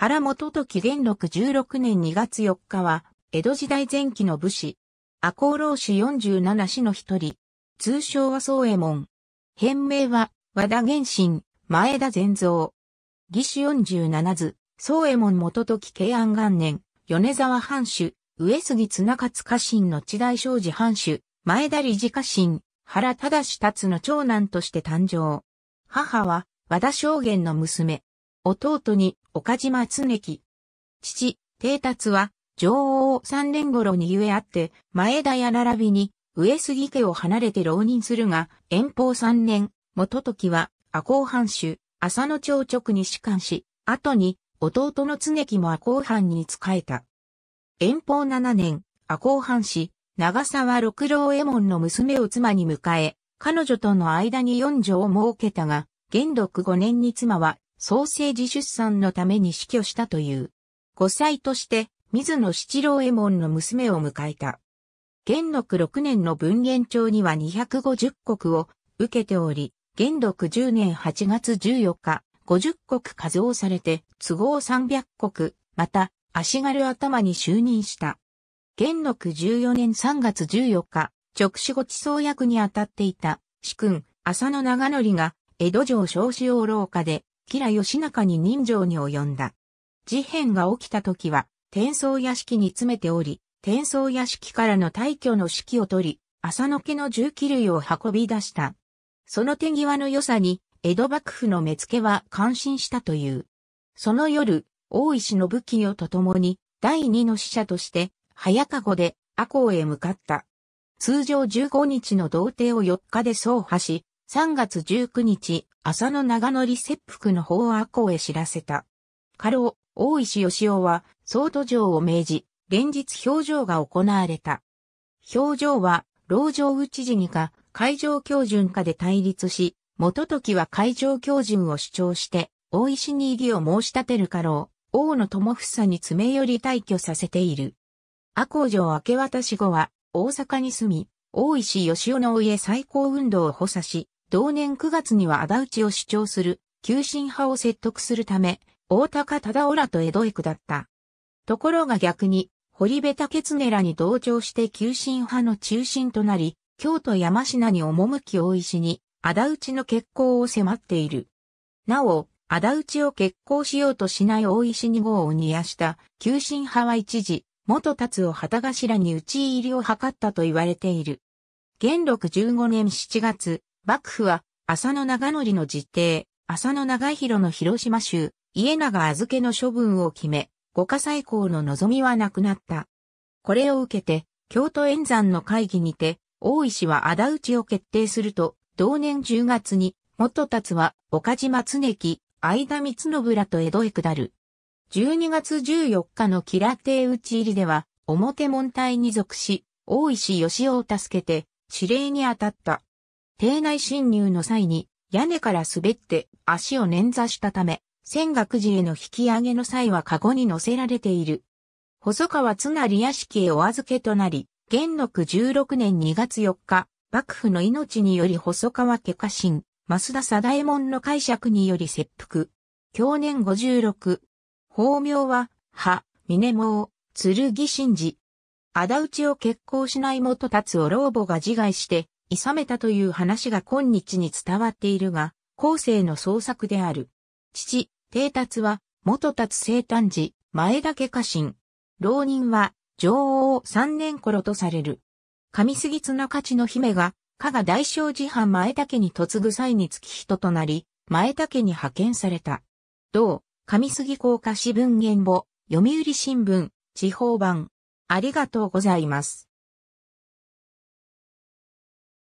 原元時元禄16年2月4日は、江戸時代前期の武士、赤穂浪士47氏の一人、通称は宗右衛門。変名は、和田玄信、前田善蔵。義士47図、宗右衛門元時慶安元年、米沢藩主、上杉綱勝家臣の地代商事藩主、前田理事家臣、原忠達の長男として誕生。母は、和田将元の娘。弟に、岡島常樹。父、定達は、女王三年頃にゆえあって、前田屋並びに、上杉家を離れて浪人するが、遠方三年、元時は、赤穂藩主、浅野町直に仕官し、後に、弟の常きも赤穂藩に仕えた。遠方七年、赤穂藩士、長沢六郎右衛門の娘を妻に迎え、彼女との間に四女を設けたが、元禄五年に妻は創生自出産のために死去したという。5歳として、水野七郎右衛門の娘を迎えた。元禄6年の文元帳には250国を受けており、元禄10年8月14日、50国数をされて、都合300国、また、足軽頭に就任した。元禄14年3月14日、直死後地層役に当たっていた、主君、浅野長則が、江戸城少子王老家で、吉良義仲に人情に及んだ。事変が起きた時は、天宗屋敷に詰めており、天宗屋敷からの退去の指揮を取り、浅野家の重機類を運び出した。その手際の良さに、江戸幕府の目付は感心したという。その夜、大石の武器をと共に、第二の使者として、早籠で、赤穂へ向かった。通常15日の童貞を4日で走破し、3月19日、浅野長則切腹の法和公へ知らせた。過労、大石義雄は、総都城を命じ、連日表情が行われた。表情は、老城内寺にか、会場教順かで対立し、元時は会場教順を主張して、大石に異議を申し立てる過労、王の友房に詰め寄り退去させている。阿公城明け渡し後は、大阪に住み、大石義雄の上最高運動を補佐し、同年9月には仇討ちを主張する、急進派を説得するため、大高忠夫らと江戸へ下った。ところが逆に、堀部竹恒らに同調して急進派の中心となり、京都山品に赴き大石に、仇討ちの決行を迫っている。なお、仇討ちを決行しようとしない大石二号を煮やした、急進派は一時、元達を旗頭に討ち入りを図ったと言われている。元禄15年7月、幕府は、浅野長則の実定、浅野長広の広島州、家長預けの処分を決め、五家最高の望みはなくなった。これを受けて、京都演山の会議にて、大石は仇討ちを決定すると、同年10月に、元達は、岡島常樹、相田光信らと江戸へ下る。12月14日の吉良邸討ち入りでは、表門隊に属し、大石義雄を助けて、指令に当たった。邸内侵入の際に屋根から滑って足を捻挫したため、仙岳寺への引き上げの際は籠に乗せられている。細川津成屋敷へお預けとなり、元禄16年2月4日、幕府の命により細川家家臣、増田貞右衛門の解釈により切腹。去年56。法名は、派、峰毛、剣神治。仇討ちを決行しない元達を老母が自害して、諌めたという話が今日に伝わっているが、後世の創作である。父、定達は、元達生誕時、前田家家臣。浪人は、女王三年頃とされる。上杉綱勝の姫が、加賀大正寺藩前田家に嫁ぐ際に月人となり、前田家に派遣された。同、上杉高家史文言簿、読売新聞、地方版。ありがとうございます。